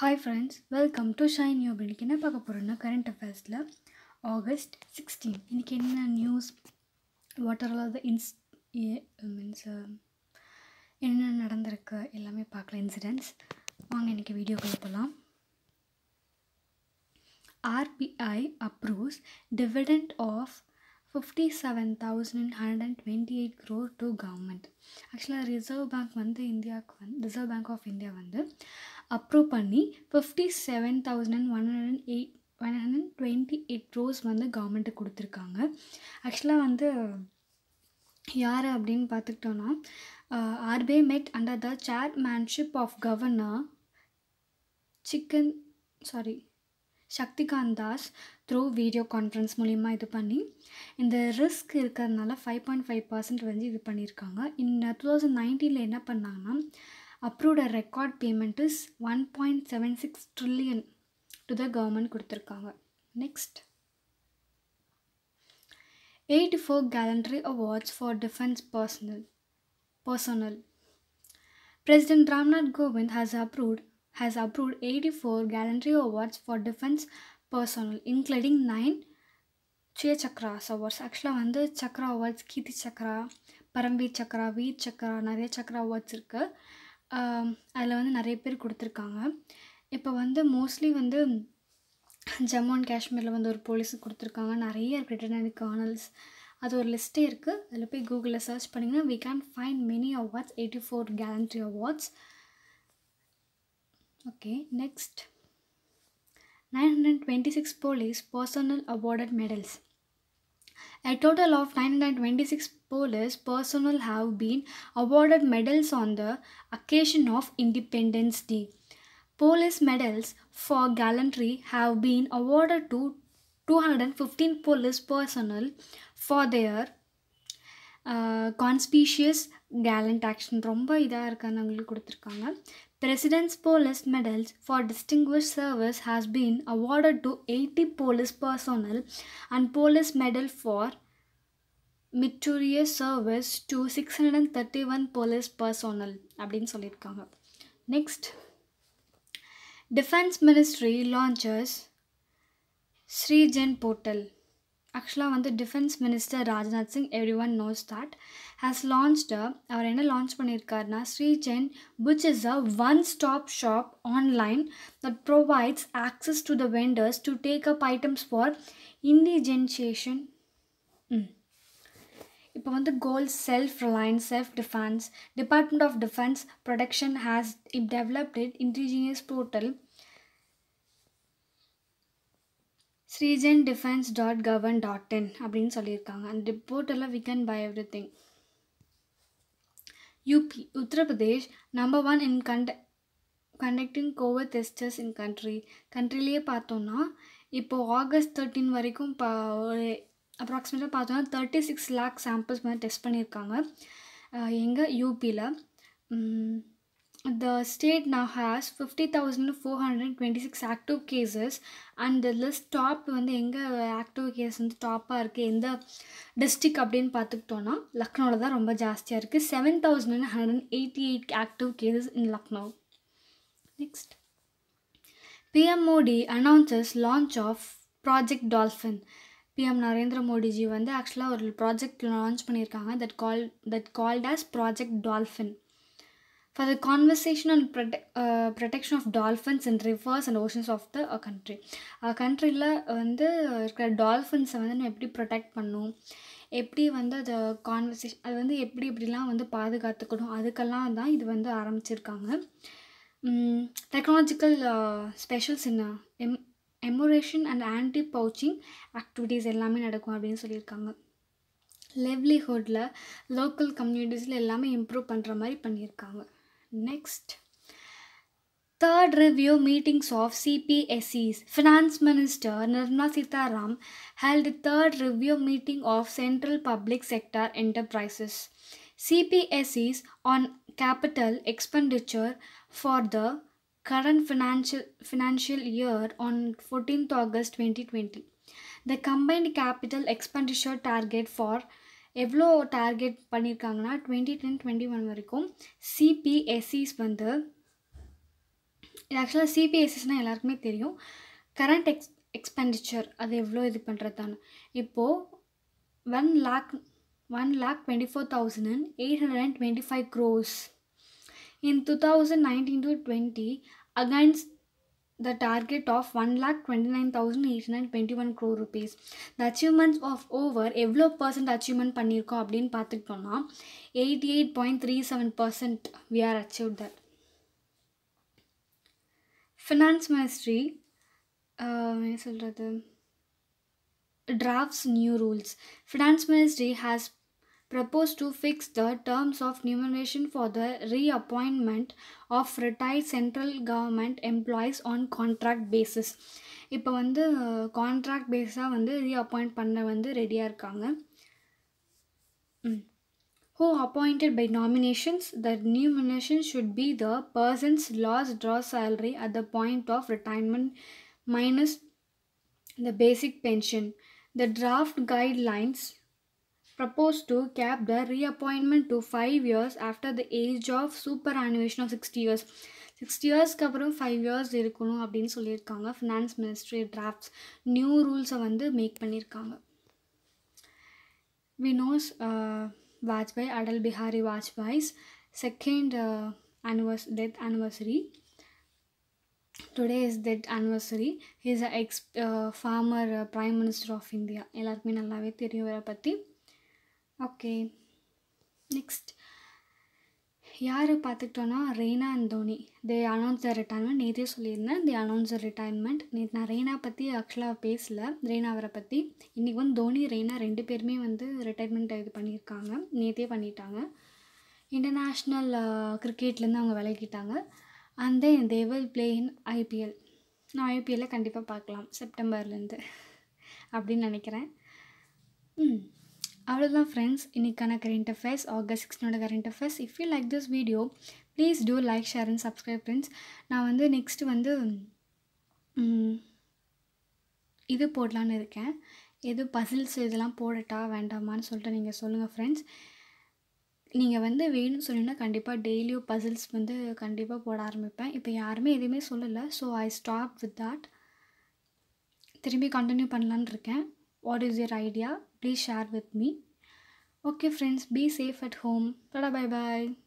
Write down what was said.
Hi friends welcome to Shine New அப்படின்னு என்ன பார்க்க போகிறோன்னா கரண்ட் அஃபேர்ஸில் ஆகஸ்ட் சிக்ஸ்டீன் இன்றைக்கி என்ன news what are all the ins means என்ன நடந்திருக்கு எல்லாமே பார்க்கலாம் இன்சிடென்ட்ஸ் வாங்க இன்றைக்கி வீடியோக்குள்ளே போகலாம் RBI approves dividend of fifty seven thousand hundred and twenty eight crore to government ஆக்சுவலாக ரிசர்வ் பேங்க் வந்து இந்தியாவுக்கு வந்து ரிசர்வ் பேங்க் ஆஃப் இந்தியா வந்து அப்ரூவ் பண்ணி fifty seven thousand and one hundred eight one hundred twenty eight crores வந்து government கொடுத்துருக்காங்க ஆக்சுவலாக வந்து யார் அப்படின்னு பார்த்துக்கிட்டோன்னா RBI met under the chairmanship of governor chicken sorry Shaktikanta Das through video conference மூலிமா இது பண்ணி இந்த ரிஸ்க் இருக்கிறதுனால ஃபைவ் பாயிண்ட் ஃபைவ் பர்சன்ட் வந்து இது பண்ணியிருக்காங்க இந்த டூ தௌசண்ட் நைன்டீனில் என்ன பண்ணாங்கன்னா approved record payment is one point seven six trillion to the government கொடுத்துருக்காங்க next eight four gallantry awards for defence personnel personnel Ramnath Kovind has approved has approved eighty four gallantry awards for defence personnel including nine Shaurya Chakras awards ஆக்சுவலாக வந்து Chakra awards Kirti Chakra Paramvir Chakra Vir Chakra நிறைய Chakra awards இருக்குது அதில் வந்து நிறைய பேர் கொடுத்துருக்காங்க இப்போ வந்து மோஸ்ட்லி வந்து ஜம்மு அண்ட் காஷ்மீரில் வந்து ஒரு போலீஸு கொடுத்துருக்காங்க நிறைய இருக்குது ரிட்டர்ன் கார்னல்ஸ் அது ஒரு லிஸ்ட்டே இருக்குது அதில் போய் கூகுளில் சர்ச் பண்ணிங்கன்னா we can find many awards eighty four gallantry awards okay next 926 police personnel awarded medals. A total of 926 police personnel have been awarded medals on the occasion of Independence Day. Police medals for gallantry have been awarded to 215 police personnel for their conspicuous gallant action ரொம்ப இதாக இருக்கான்னு அவங்களுக்கு கொடுத்துருக்காங்க President's Police Medals for Distinguished Service has been awarded to 80 police personnel and Police Medal for meritorious service to 631 police personnel Next, Defense Ministry launches ministry launches Srijan ஆக்சுவலாக வந்து defence minister Rajnath Singh everyone knows that has launched அவர் என்ன launch பண்ணியிருக்காருனா Srijan which is a one stop shop online that provides access to the vendors to take up items for indigenisation இப்போ வந்து goal self reliance self defence department of defence production has it developed it indigenous portal Srijan defence dot கவர்ன் dot in அப்படின்னு சொல்லியிருக்காங்க அந்த ரிப்போர்ட்டெல்லாம் we can buy everything UP Uttar Pradesh number one in கண்ட conducting COVID testers in country கண்ட்ரிலேயே பார்த்தோன்னா இப்போது August thirteen வரைக்கும் பா ஒரு அப்ராக்சிமேட்டாக பார்த்தோன்னா தேர்ட்டி சிக்ஸ் லேக் சாம்பிள்ஸ் மாதிரி டெஸ்ட் பண்ணியிருக்காங்க எங்கள் யூபியில் the state now has fifty thousand four hundred twenty six active cases and list top வந்து எங்கே ஆக்டிவ் கேஸ் வந்து டாப்பாக இருக்குது எந்த டிஸ்ட்ரிக் அப்படின்னு பார்த்துக்கிட்டோன்னா லக்னோவில் தான் ரொம்ப ஜாஸ்தியாக இருக்குது seven thousand hundred eighty eight active cases in Lucknow next PM Modi announces launch of Project Dolphin PM Narendra Modiji வந்து ஆக்சுவலாக ஒரு ப்ராஜெக்ட் லான்ச் பண்ணியிருக்காங்க that call that called as Project Dolphin for the conservation and prote- uh, protection of dolphins in rivers and oceans of the uh, country கண்ட்ரியில் uh, வந்து இருக்கிற டால்ஃபின்ஸை வந்து நம்ம எப்படி ப்ரொடெக்ட் பண்ணும் எப்படி வந்து அதை கான்வர்சேஷன் அது வந்து எப்படி எப்படிலாம் வந்து பாதுகாத்துக்கணும் அதுக்கெல்லாம் தான் இது வந்து ஆரம்பிச்சிருக்காங்க டெக்னாலஜிக்கல் ஸ்பெஷல்ஸ் uh, என்ன um enumeration and anti poaching activities எல்லாமே நடக்கும் அப்படின்னு சொல்லியிருக்காங்க லெவ்லிஹுட்டில் லோக்கல் கம்யூனிட்டிஸில் எல்லாமே இம்ப்ரூவ் பண்ணுற மாதிரி பண்ணியிருக்காங்க Next. Third review meetings of CPSEs. Finance Minister Nirmala Sitharam held the third review meeting of Central Public Sector Enterprises CPSEs on capital expenditure for the current financial financial year on 14th August 2020. The combined capital expenditure target for எவ்வளோ target பண்ணியிருக்காங்கன்னா twenty ten twenty one வரைக்கும் CPSEs வந்து இது ஆக்சுவலாக சிபிஎஸ்சிஸ்னால் எல்லாருக்குமே தெரியும் current X expenditure அது எவ்வளோ இது பண்ணுறதான்னு இப்போது one lakh one lakh twenty four thousand and eight hundred and twenty five crores in two thousand nineteen to twenty against the target of 1,29,821 crore rupees. The achievements of over எவ்வளோ பர்சன்ட் அச்சீவ்மெண்ட் பண்ணியிருக்கோம் அப்படின்னு பார்த்துக்கிட்டோம்னா eighty eight point three seven percent we are achieve that finance ministry என்ன சொல்கிறது drafts new rules. Finance Ministry has proposed to fix the terms of remuneration for the reappointment of retired central government employees on contract basis இப்போ வந்து contract பேஸாக வந்து reappoint பண்ண வந்து ரெடியாக இருக்காங்க who appointed by nominations the remuneration should be the person's last draw salary at the point of retirement minus the basic pension the draft guidelines propose proposed cap cap the to five years after the age of super superannuation of sixty years sixty இயர்ஸ்க்கு அப்புறம் five years இருக்கணும் அப்படின்னு சொல்லியிருக்காங்க finance ministry drafts new ரூல்ஸை வந்து make பண்ணியிருக்காங்க வினோஸ் Vajpayee Atal Bihari Vajpayee's second anniversary death anniversary today is death anniversary is a ex former prime minister of India எல்லாருக்குமே நல்லாவே தெரியும் இவரை பற்றி ஓகே நெக்ஸ்ட் யார் பார்த்துக்கிட்டோன்னா Raina and Dhoni they announce the retirement நேற்றே சொல்லியிருந்தேன் தே அனௌன்ஸ் த ரிட்டைர்மெண்ட் நேற்று நான் ரெய்னா பற்றி ஆக்சுவலாக பேசல ரெய்னா அவரை பற்றி இன்றைக்கி வந்து தோனி ரெய்னா ரெண்டு பேருமே வந்து ரிட்டைர்மெண்ட் இது பண்ணியிருக்காங்க நேற்றே பண்ணிட்டாங்க இன்டர்நேஷ்னல் கிரிக்கெட்லேருந்து அவங்க விளக்கிட்டாங்க and then they will play in IPL நான் ஐபிஎல்லில் கண்டிப்பாக பார்க்கலாம் செப்டம்பர்லேருந்து அப்படின்னு நினைக்கிறேன் ம் அவ்வளோதான் ஃப்ரெண்ட்ஸ் இன்றைக்கான கரண்ட் அஃபேர்ஸ் ஆகஸ்ட் சிக்ஸ்டனோட current affairs if you like this video please do like share and subscribe friends நான் வந்து நெக்ஸ்ட்டு வந்து இது போடலான்னு இருக்கேன் எது பசில்ஸ் இதெல்லாம் போடட்டா வேண்டாமான்னு சொல்லிட்டு நீங்கள் சொல்லுங்கள் ஃப்ரெண்ட்ஸ் நீங்கள் வந்து வேணும்னு சொன்னீங்கன்னா கண்டிப்பாக டெய்லியும் பசில்ஸ் வந்து கண்டிப்பாக போட ஆரம்பிப்பேன் இப்போ யாருமே எதுவுமே சொல்லலை so I stop with that திரும்பி கண்டினியூ பண்ணலான் இருக்கேன் What is your idea? Please share with me. Okay, friends, be safe at home. Tada, bye bye.